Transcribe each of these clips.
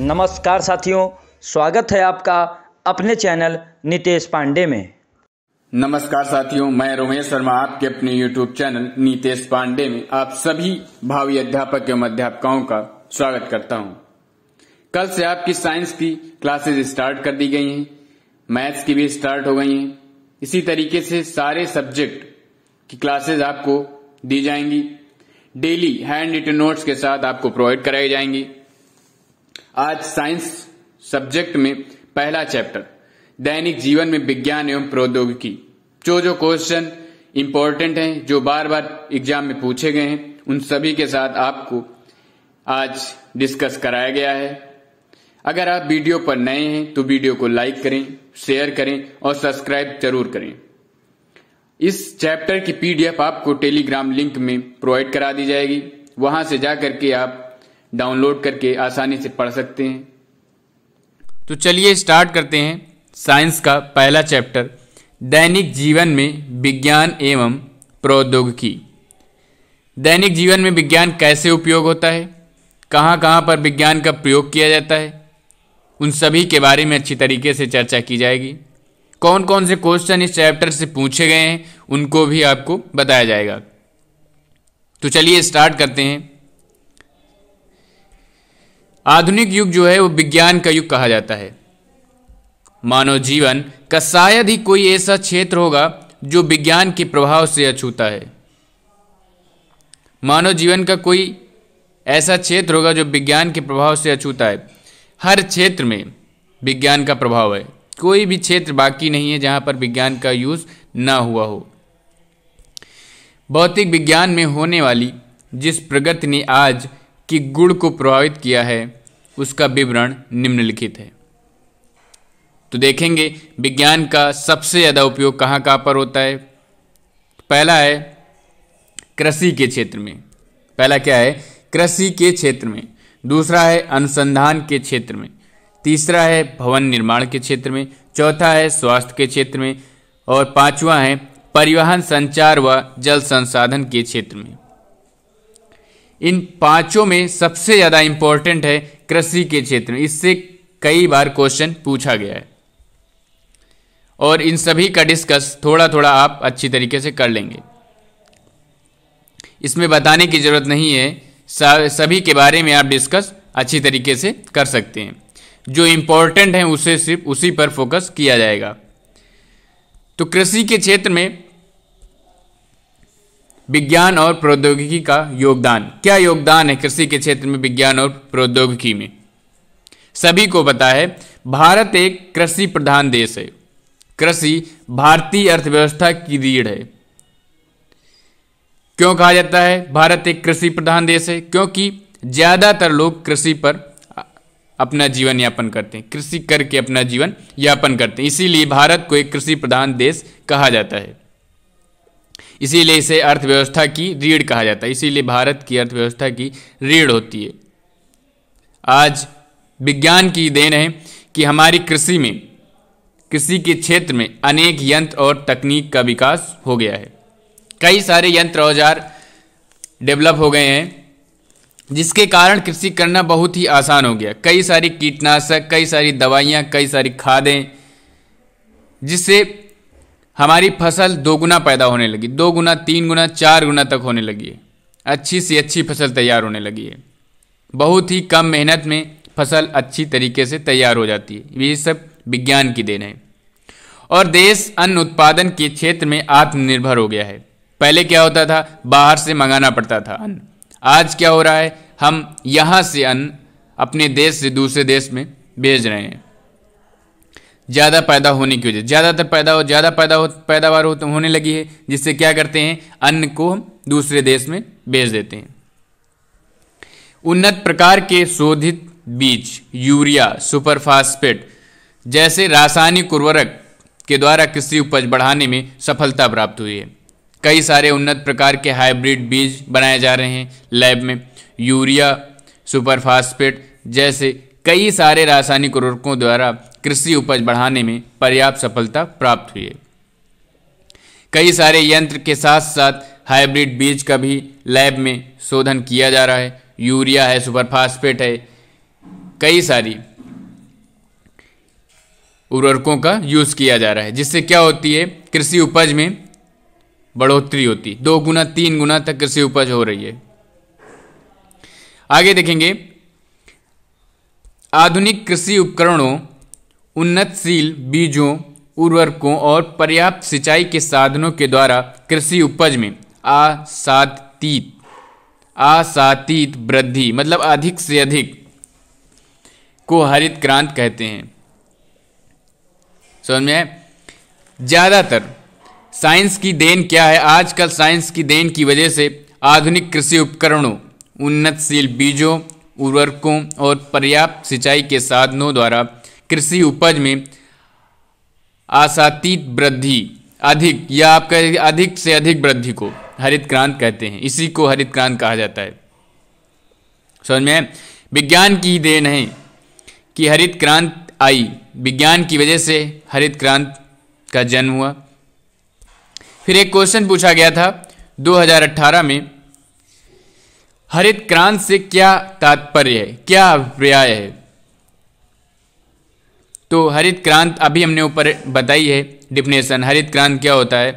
नमस्कार साथियों स्वागत है आपका अपने चैनल नितेश पांडे में नमस्कार साथियों मैं रोमेश शर्मा आपके अपने यूट्यूब चैनल नितेश पांडे में आप सभी भावी अध्यापक एवं अध्यापकाओं का स्वागत करता हूं कल से आपकी साइंस की क्लासेज स्टार्ट कर दी गई हैं मैथ्स की भी स्टार्ट हो गई हैं इसी तरीके से सारे सब्जेक्ट की क्लासेज आपको दी जाएंगी डेली हैंड रिटन नोट्स के साथ आपको प्रोवाइड कराई जाएंगी आज साइंस सब्जेक्ट में पहला चैप्टर दैनिक जीवन में विज्ञान एवं प्रौद्योगिकी जो जो क्वेश्चन इंपॉर्टेंट हैं जो बार बार एग्जाम में पूछे गए हैं उन सभी के साथ आपको आज डिस्कस कराया गया है अगर आप वीडियो पर नए हैं तो वीडियो को लाइक करें शेयर करें और सब्सक्राइब जरूर करें इस चैप्टर की पीडीएफ आपको टेलीग्राम लिंक में प्रोवाइड करा दी जाएगी वहां से जाकर के आप डाउनलोड करके आसानी से पढ़ सकते हैं तो चलिए स्टार्ट करते हैं साइंस का पहला चैप्टर दैनिक जीवन में विज्ञान एवं प्रौद्योगिकी दैनिक जीवन में विज्ञान कैसे उपयोग होता है कहाँ कहाँ पर विज्ञान का प्रयोग किया जाता है उन सभी के बारे में अच्छी तरीके से चर्चा की जाएगी कौन कौन से क्वेश्चन इस चैप्टर से पूछे गए हैं उनको भी आपको बताया जाएगा तो चलिए स्टार्ट करते हैं आधुनिक युग जो है वो विज्ञान का युग कहा जाता है मानव जीवन का शायद ही कोई ऐसा क्षेत्र होगा जो विज्ञान के प्रभाव से अछूता है मानव जीवन का कोई ऐसा क्षेत्र होगा जो विज्ञान के प्रभाव से अछूता है हर क्षेत्र में विज्ञान का प्रभाव है कोई भी क्षेत्र बाकी नहीं है जहां पर विज्ञान का यूज़ ना हुआ हो भौतिक विज्ञान में होने वाली जिस प्रगति ने आज की गुण को प्रभावित किया है उसका विवरण निम्नलिखित है तो देखेंगे विज्ञान का सबसे ज़्यादा उपयोग कहाँ कहाँ पर होता है पहला है कृषि के क्षेत्र में पहला क्या है कृषि के क्षेत्र में दूसरा है अनुसंधान के क्षेत्र में तीसरा है भवन निर्माण के क्षेत्र में चौथा है स्वास्थ्य के क्षेत्र में और पांचवा है परिवहन संचार व जल संसाधन के क्षेत्र में इन पांचों में सबसे ज़्यादा इम्पोर्टेंट है कृषि के क्षेत्र में इससे कई बार क्वेश्चन पूछा गया है और इन सभी का डिस्कस थोड़ा थोड़ा आप अच्छी तरीके से कर लेंगे इसमें बताने की ज़रूरत नहीं है सभी के बारे में आप डिस्कस अच्छी तरीके से कर सकते हैं जो इम्पोर्टेंट हैं उसे सिर्फ उसी पर फोकस किया जाएगा तो कृषि के क्षेत्र में विज्ञान और प्रौद्योगिकी का योगदान क्या योगदान है कृषि के क्षेत्र में विज्ञान और प्रौद्योगिकी में सभी को पता है भारत एक कृषि प्रधान देश है कृषि भारतीय अर्थव्यवस्था की रीढ़ है क्यों कहा जाता है भारत एक कृषि प्रधान देश है क्योंकि ज़्यादातर लोग कृषि पर अपना जीवन यापन करते हैं कृषि करके अपना जीवन यापन करते हैं इसीलिए भारत को एक कृषि प्रधान देश कहा जाता है इसीलिए इसे अर्थव्यवस्था की रीढ़ कहा जाता है इसीलिए भारत की अर्थव्यवस्था की रीढ़ होती है आज विज्ञान की देन है कि हमारी कृषि में कृषि के क्षेत्र में अनेक यंत्र और तकनीक का विकास हो गया है कई सारे यंत्र औजार डेवलप हो गए हैं जिसके कारण कृषि करना बहुत ही आसान हो गया कई सारी कीटनाशक कई सारी दवाइयाँ कई सारी खादें जिससे हमारी फसल दोगुना पैदा होने लगी दो गुना तीन गुना चार गुना तक होने लगी है अच्छी से अच्छी फसल तैयार होने लगी है बहुत ही कम मेहनत में फसल अच्छी तरीके से तैयार हो जाती है ये सब विज्ञान की देन है और देश अन्न उत्पादन के क्षेत्र में आत्मनिर्भर हो गया है पहले क्या होता था बाहर से मंगाना पड़ता था अन्न आज क्या हो रहा है हम यहाँ से अन्न अपने देश से दूसरे देश में भेज रहे हैं ज़्यादा पैदा होने की वजह ज़्यादातर पैदा हो ज़्यादा पैदा हो पैदावार हो तो होने लगी है जिससे क्या करते हैं अन्न को हम दूसरे देश में बेच देते हैं उन्नत प्रकार के शोधित बीज यूरिया सुपरफास्पेट जैसे रासायनिक उर्वरक के द्वारा कृषि उपज बढ़ाने में सफलता प्राप्त हुई है कई सारे उन्नत प्रकार के हाइब्रिड बीज बनाए जा रहे हैं लैब में यूरिया सुपरफास्पेट जैसे कई सारे रासायनिक उर्वरकों द्वारा कृषि उपज बढ़ाने में पर्याप्त सफलता प्राप्त हुई है कई सारे यंत्र के साथ साथ हाइब्रिड बीज का भी लैब में शोधन किया जा रहा है यूरिया है सुपरफास्फेट है कई सारी उर्वरकों का यूज़ किया जा रहा है जिससे क्या होती है कृषि उपज में बढ़ोतरी होती है दो गुना तीन गुना तक कृषि उपज हो रही है आगे देखेंगे आधुनिक कृषि उपकरणों उन्नतशील बीजों उर्वरकों और पर्याप्त सिंचाई के साधनों के द्वारा कृषि उपज में आसातीत आसातीत वृद्धि मतलब अधिक से अधिक को हरित क्रांत कहते हैं समझ में ज़्यादातर साइंस की देन क्या है आजकल साइंस की देन की वजह से आधुनिक कृषि उपकरणों उन्नतशील बीजों उर्वरकों और पर्याप्त सिंचाई के साधनों द्वारा कृषि उपज में आसाती वृद्धि अधिक या आप कह अधिक से अधिक वृद्धि को हरित क्रांत कहते हैं इसी को हरित क्रांत कहा जाता है समझ में विज्ञान की ही देन है कि हरित क्रांत आई विज्ञान की वजह से हरित क्रांत का जन्म हुआ फिर एक क्वेश्चन पूछा गया था 2018 में हरित क्रांत से क्या तात्पर्य है क्या अभिप्राय है तो हरित क्रांत अभी हमने ऊपर बताई है डिफिनेशन हरित क्रांत क्या होता है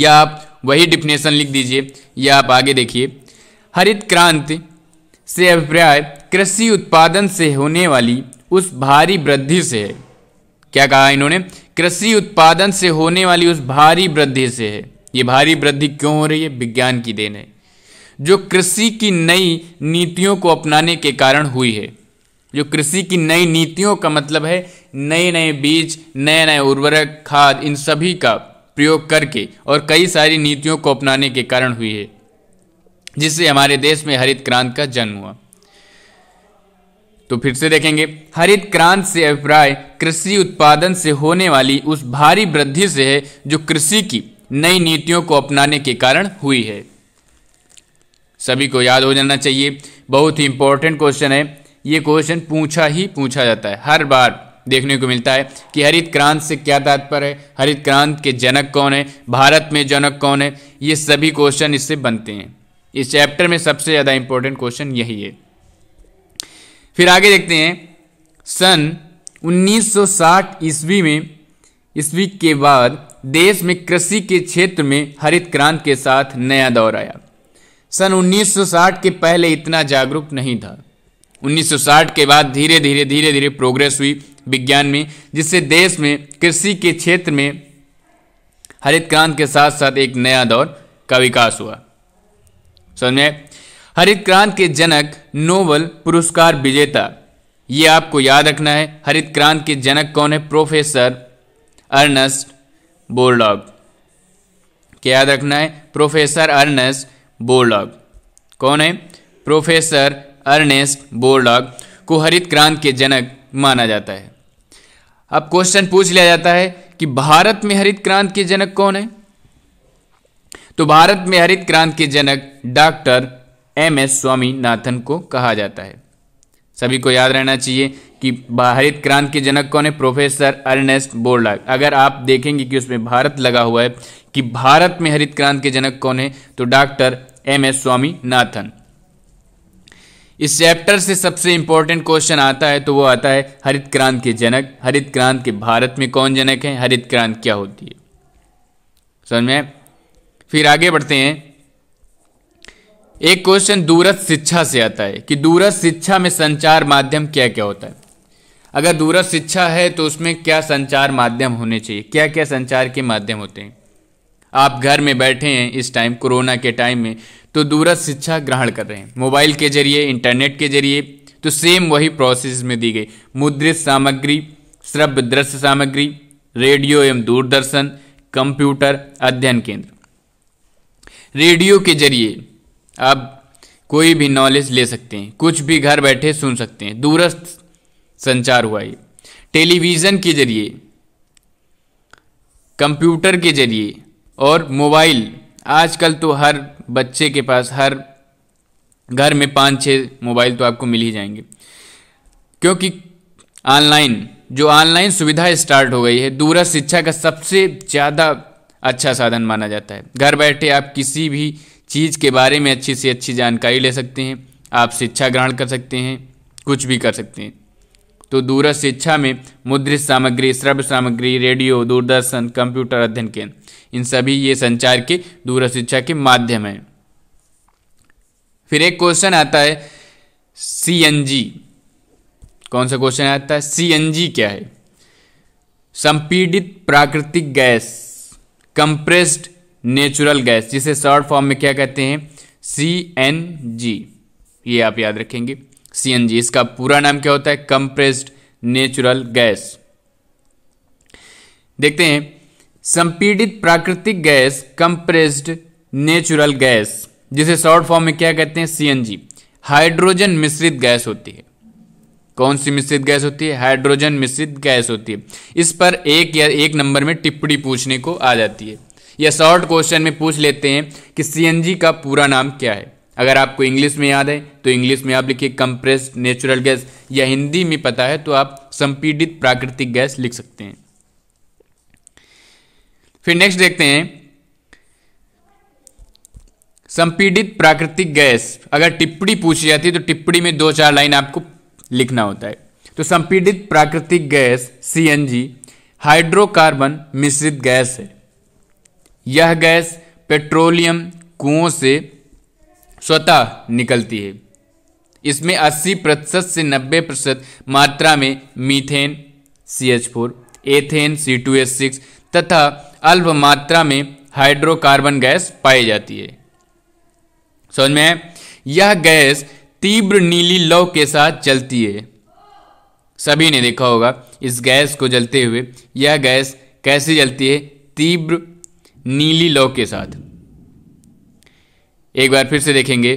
या आप वही डिफिनेशन लिख दीजिए या आप आगे देखिए हरित क्रांति से अभिप्राय कृषि उत्पादन से होने वाली उस भारी वृद्धि से है क्या कहा इन्होंने कृषि उत्पादन से होने वाली उस भारी वृद्धि से है ये भारी वृद्धि क्यों हो रही है विज्ञान की देन है जो कृषि की नई नीतियों को अपनाने के कारण हुई है जो कृषि की नई नीतियों का मतलब है नए नए बीज नए नए उर्वरक खाद इन सभी का प्रयोग करके और कई सारी नीतियों को अपनाने के कारण हुई है जिससे हमारे देश में हरित क्रांति का जन्म हुआ तो फिर से देखेंगे हरित क्रांति से अभिप्राय कृषि उत्पादन से होने वाली उस भारी वृद्धि से है जो कृषि की नई नीतियों को अपनाने के कारण हुई है सभी को याद हो जाना चाहिए बहुत ही इंपॉर्टेंट क्वेश्चन है ये क्वेश्चन पूछा ही पूछा जाता है हर बार देखने को मिलता है कि हरित क्रांति से क्या तात्पर्य है हरित क्रांति के जनक कौन है भारत में जनक कौन है ये सभी क्वेश्चन इससे बनते हैं इस चैप्टर में सबसे ज़्यादा इंपॉर्टेंट क्वेश्चन यही है फिर आगे देखते हैं सन 1960 ईस्वी में ईस्वी के बाद देश में कृषि के क्षेत्र में हरित क्रांति के साथ नया दौर आया सन 1960 के पहले इतना जागरूक नहीं था 1960 के बाद धीरे धीरे धीरे धीरे प्रोग्रेस हुई विज्ञान में जिससे देश में कृषि के क्षेत्र में हरित क्रांति के साथ साथ एक नया दौर का विकास हुआ समझ हरित क्रांति के जनक नोबल पुरस्कार विजेता ये आपको याद रखना है हरित क्रांति के जनक कौन है प्रोफेसर अर्नस्ट बोर्डॉग क्या याद रखना है प्रोफेसर अर्नस्ट बोर्डॉग कौन है प्रोफेसर अर्नेस्ट बोरडॉग को हरित क्रांति के जनक माना जाता है अब क्वेश्चन पूछ लिया जाता है कि भारत में हरित क्रांति के जनक कौन है तो भारत में हरित क्रांति के जनक डॉक्टर एम एस स्वामीनाथन को कहा जाता है सभी को याद रहना चाहिए कि हरित क्रांति के जनक कौन है प्रोफेसर अर्नेस्ट बोर्डाग अगर आप देखेंगे कि उसमें भारत लगा हुआ है कि भारत में हरित क्रांति के जनक कौन है तो डॉक्टर एम एस स्वामीनाथन इस चैप्टर से सबसे इंपॉर्टेंट क्वेश्चन आता है तो वो आता है हरित क्रांति के जनक हरित क्रांति के भारत में कौन जनक है हरित क्रांति क्या होती है समझ में फिर आगे बढ़ते हैं एक क्वेश्चन दूरस्थ शिक्षा से आता है कि दूरस्थ शिक्षा में संचार माध्यम क्या क्या होता है अगर दूरस्थ शिक्षा है तो उसमें क्या संचार माध्यम होने चाहिए क्या क्या संचार के माध्यम होते हैं आप घर में बैठे हैं इस टाइम कोरोना के टाइम में तो दूरस्थ शिक्षा ग्रहण कर रहे हैं मोबाइल के जरिए इंटरनेट के जरिए तो सेम वही प्रोसेस में दी गई मुद्रित सामग्री श्रव्य दृश्य सामग्री रेडियो एवं दूरदर्शन कंप्यूटर अध्ययन केंद्र रेडियो के जरिए आप कोई भी नॉलेज ले सकते हैं कुछ भी घर बैठे सुन सकते हैं दूरस्थ संचार हुआ ये टेलीविज़न के जरिए कंप्यूटर के जरिए और मोबाइल आजकल तो हर बच्चे के पास हर घर में पाँच छः मोबाइल तो आपको मिल ही जाएंगे क्योंकि ऑनलाइन जो ऑनलाइन सुविधा स्टार्ट हो गई है दूरस्थ शिक्षा का सबसे ज़्यादा अच्छा साधन माना जाता है घर बैठे आप किसी भी चीज़ के बारे में अच्छी से अच्छी जानकारी ले सकते हैं आप शिक्षा ग्रहण कर सकते हैं कुछ भी कर सकते हैं तो दूर शिक्षा में मुद्रित सामग्री श्रव्य सामग्री रेडियो दूरदर्शन कंप्यूटर अध्ययन केंद्र इन सभी ये संचार के दूर शिक्षा के माध्यम हैं फिर एक क्वेश्चन आता है सी एन जी कौन सा क्वेश्चन आता है सी एन जी क्या है संपीडित प्राकृतिक गैस कंप्रेस्ड नेचुरल गैस जिसे शॉर्ट फॉर्म में क्या कहते हैं सी एन जी ये आप याद रखेंगे सीएनजी इसका पूरा नाम क्या होता है कंप्रेस्ड नेचुरल गैस देखते हैं संपीड़ित प्राकृतिक गैस कंप्रेस्ड नेचुरल गैस जिसे शॉर्ट फॉर्म में क्या कहते हैं सीएनजी हाइड्रोजन मिश्रित गैस होती है कौन सी मिश्रित गैस होती है हाइड्रोजन मिश्रित गैस होती है इस पर एक या एक नंबर में टिप्पणी पूछने को आ जाती है या शॉर्ट क्वेश्चन में पूछ लेते हैं कि सीएनजी का पूरा नाम क्या है अगर आपको इंग्लिश में याद है तो इंग्लिश में आप लिखिए कंप्रेस्ड नेचुरल गैस या हिंदी में पता है तो आप संपीड़ित प्राकृतिक गैस लिख सकते हैं फिर नेक्स्ट देखते हैं संपीड़ित प्राकृतिक गैस अगर टिप्पणी पूछी जाती है तो टिप्पणी में दो चार लाइन आपको लिखना होता है तो संपीड़ित प्राकृतिक गैस सीएनजी हाइड्रोकार्बन मिश्रित गैस है यह गैस पेट्रोलियम कुओं से स्वतः निकलती है इसमें 80 प्रतिशत से 90 प्रतिशत मात्रा में methane C H four ethane C two S six तथा अल्प मात्रा में हाइड्रोकार्बन गैस पाई जाती है समझ में यह गैस तीव्र नीली लौ के साथ चलती है सभी ने देखा होगा इस गैस को जलते हुए यह गैस कैसे जलती है तीव्र नीली लौ के साथ एक बार फिर से देखेंगे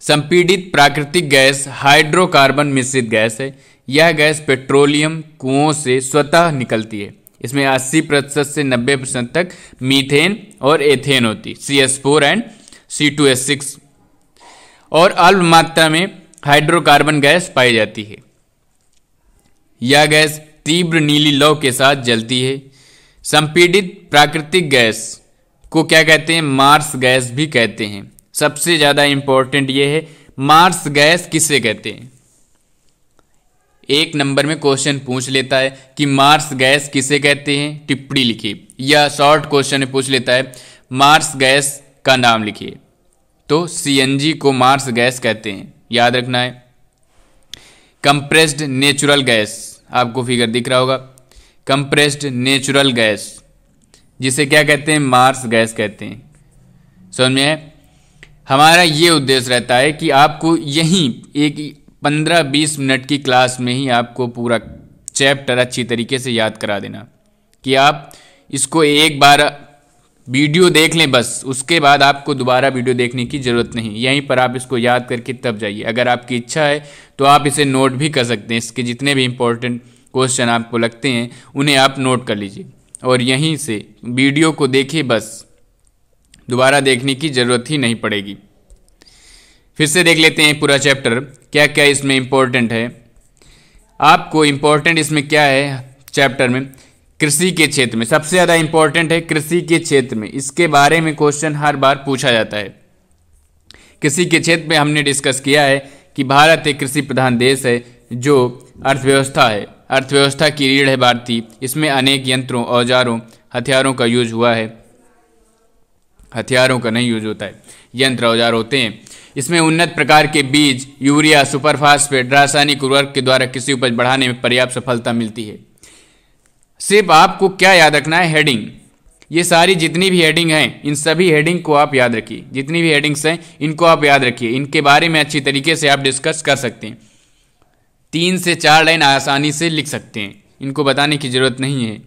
संपीड़ित प्राकृतिक गैस हाइड्रोकार्बन मिश्रित गैस है यह गैस पेट्रोलियम कुओं से स्वतः निकलती है इसमें 80 प्रतिशत से 90 प्रतिशत तक मीथेन और एथेन होती C S four and C two S six और अल्प मात्रा में हाइड्रोकार्बन गैस पाई जाती है यह गैस तीव्र नीली लौ के साथ जलती है संपीड़ित प्राकृतिक गैस को क्या कहते हैं मार्स गैस भी कहते हैं सबसे ज़्यादा इंपॉर्टेंट यह है मार्स गैस किसे कहते हैं एक नंबर में क्वेश्चन पूछ लेता है कि मार्स गैस किसे कहते हैं टिप्पणी लिखिए या शॉर्ट क्वेश्चन पूछ लेता है मार्स गैस का नाम लिखिए तो सीएनजी को मार्स गैस कहते हैं याद रखना है कंप्रेस्ड नेचुरल गैस आपको फिगर दिख रहा होगा कंप्रेस्ड नेचुरल गैस जिसे क्या कहते हैं मार्स गैस कहते हैं समझ में हमारा ये उद्देश्य रहता है कि आपको यहीं एक पंद्रह बीस मिनट की क्लास में ही आपको पूरा चैप्टर अच्छी तरीके से याद करा देना कि आप इसको एक बार वीडियो देख लें बस उसके बाद आपको दोबारा वीडियो देखने की ज़रूरत नहीं यहीं पर आप इसको याद करके तब जाइए अगर आपकी इच्छा है तो आप इसे नोट भी कर सकते हैं इसके जितने भी इम्पोर्टेंट क्वेश्चन आपको लगते हैं उन्हें आप नोट कर लीजिए और यहीं से वीडियो को देखे बस दोबारा देखने की ज़रूरत ही नहीं पड़ेगी फिर से देख लेते हैं पूरा चैप्टर क्या क्या इसमें इम्पोर्टेंट है आपको इम्पोर्टेंट इसमें क्या है चैप्टर में कृषि के क्षेत्र में सबसे ज़्यादा इम्पोर्टेंट है कृषि के क्षेत्र में इसके बारे में क्वेश्चन हर बार पूछा जाता है कृषि के क्षेत्र में हमने डिस्कस किया है कि भारत एक कृषि प्रधान देश है जो अर्थव्यवस्था है अर्थव्यवस्था की रीढ़ है भारतीय इसमें अनेक यंत्रों औजारों हथियारों का यूज हुआ है हथियारों का नहीं यूज होता है यंत्र औजार होते हैं इसमें उन्नत प्रकार के बीज यूरिया सुपरफास्फेट रासायनिक उर्वरक के द्वारा किसी उपज बढ़ाने में पर्याप्त सफलता मिलती है सिर्फ आपको क्या याद रखना है हेडिंग ये सारी जितनी भी हेडिंग हैं इन सभी हेडिंग को आप याद रखिए जितनी भी हेडिंग्स हैं इनको आप याद रखिए इनके बारे में अच्छी तरीके से आप डिस्कस कर सकते हैं तीन से चार लाइन आसानी से लिख सकते हैं इनको बताने की ज़रूरत नहीं है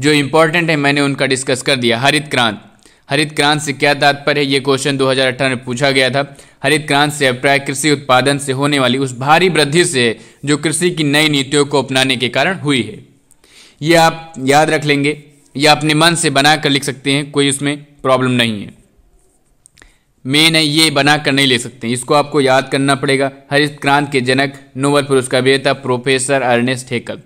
जो इम्पोर्टेंट है मैंने उनका डिस्कस कर दिया हरित क्रांत हरित क्रांति से क्या तात्पर्य है ये क्वेश्चन 2018 में पूछा गया था हरित क्रांति से अभिप्राय कृषि उत्पादन से होने वाली उस भारी वृद्धि से जो कृषि की नई नीतियों को अपनाने के कारण हुई है ये आप याद रख लेंगे या अपने मन से बना कर लिख सकते हैं कोई उसमें प्रॉब्लम नहीं है मेन है ये बना कर नहीं ले सकते इसको आपको याद करना पड़ेगा हरित क्रांति के जनक नोबल पुरस्कार विजेता प्रोफेसर अर्नेस्ट हेकल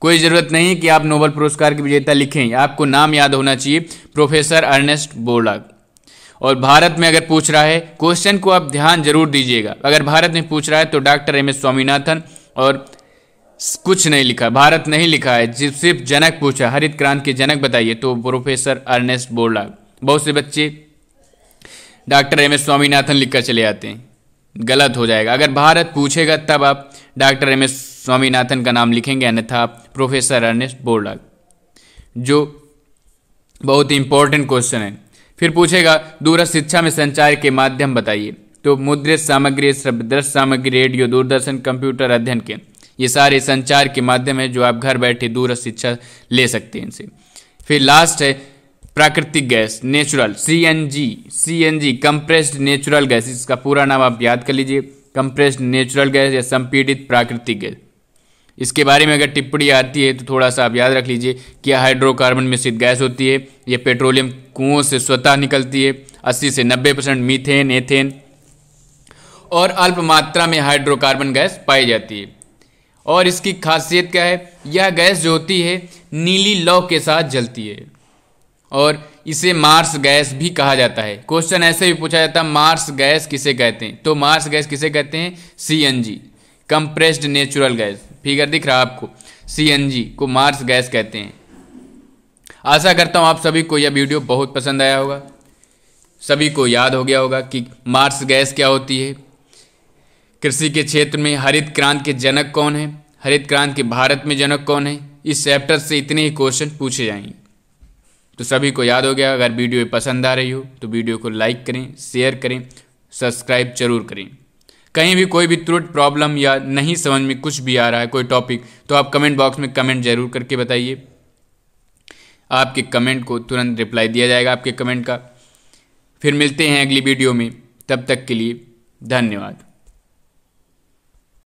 कोई ज़रूरत नहीं कि आप नोबल पुरस्कार के विजेता लिखें आपको नाम याद होना चाहिए प्रोफेसर अर्नेस्ट बोर्डाग और भारत में अगर पूछ रहा है क्वेश्चन को आप ध्यान जरूर दीजिएगा अगर भारत में पूछ रहा है तो डॉक्टर एम एस स्वामीनाथन और कुछ नहीं लिखा भारत नहीं लिखा है सिर्फ जनक पूछा हरित क्रांति के जनक बताइए तो प्रोफेसर अर्नेस्ट बोर्डाग बहुत से बच्चे डॉक्टर एम एस स्वामीनाथन लिख कर चले आते हैं गलत हो जाएगा अगर भारत पूछेगा तब आप डॉक्टर एम एस स्वामीनाथन का नाम लिखेंगे अन्यथा आप प्रोफेसर अर्नेस्ट बोर्डाग जो बहुत ही इंपॉर्टेंट क्वेश्चन है फिर पूछेगा दूरस्थ शिक्षा में संचार के माध्यम बताइए तो मुद्रित सामग्री दृश्य सामग्री रेडियो दूरदर्शन कंप्यूटर अध्ययन के ये सारे संचार के माध्यम है जो आप घर बैठे दूरस्थ शिक्षा ले सकते हैं इनसे फिर लास्ट है प्राकृतिक gas natural C N G C N G compressed natural gas इसका पूरा नाम आप याद कर लीजिए कंप्रेस्ड नेचुरल गैस या संपीड़ित प्राकृतिक गैस इसके बारे में अगर टिप्पणी आती है तो थोड़ा सा आप याद रख लीजिए कि यह हाइड्रोकार्बन मिश्रित गैस होती है यह पेट्रोलियम कुओं से स्वतः निकलती है अस्सी से नब्बे परसेंट मीथेन एथेन और अल्प मात्रा में हाइड्रोकार्बन गैस पाई जाती है और इसकी खासियत क्या है यह गैस जो होती है नीली लौ के साथ जलती है और इसे मार्स गैस भी कहा जाता है क्वेश्चन ऐसे भी पूछा जाता है मार्स गैस किसे कहते हैं तो मार्स गैस किसे कहते हैं C N G compressed natural gas figure दिख रहा है आपको सी एन जी को मार्स गैस कहते हैं आशा करता हूँ आप सभी को यह वीडियो बहुत पसंद आया होगा सभी को याद हो गया होगा कि मार्स गैस क्या होती है कृषि के क्षेत्र में हरित क्रांति के जनक कौन है हरित क्रांति के भारत में जनक कौन है इस चैप्टर से इतने ही क्वेश्चन पूछे जाएंगे तो सभी को याद हो गया अगर वीडियो पसंद आ रही हो तो वीडियो को लाइक करें शेयर करें सब्सक्राइब जरूर करें कहीं भी कोई भी त्रुट प्रॉब्लम या नहीं समझ में कुछ भी आ रहा है कोई टॉपिक तो आप कमेंट बॉक्स में कमेंट जरूर करके बताइए आपके कमेंट को तुरंत रिप्लाई दिया जाएगा आपके कमेंट का फिर मिलते हैं अगली वीडियो में तब तक के लिए धन्यवाद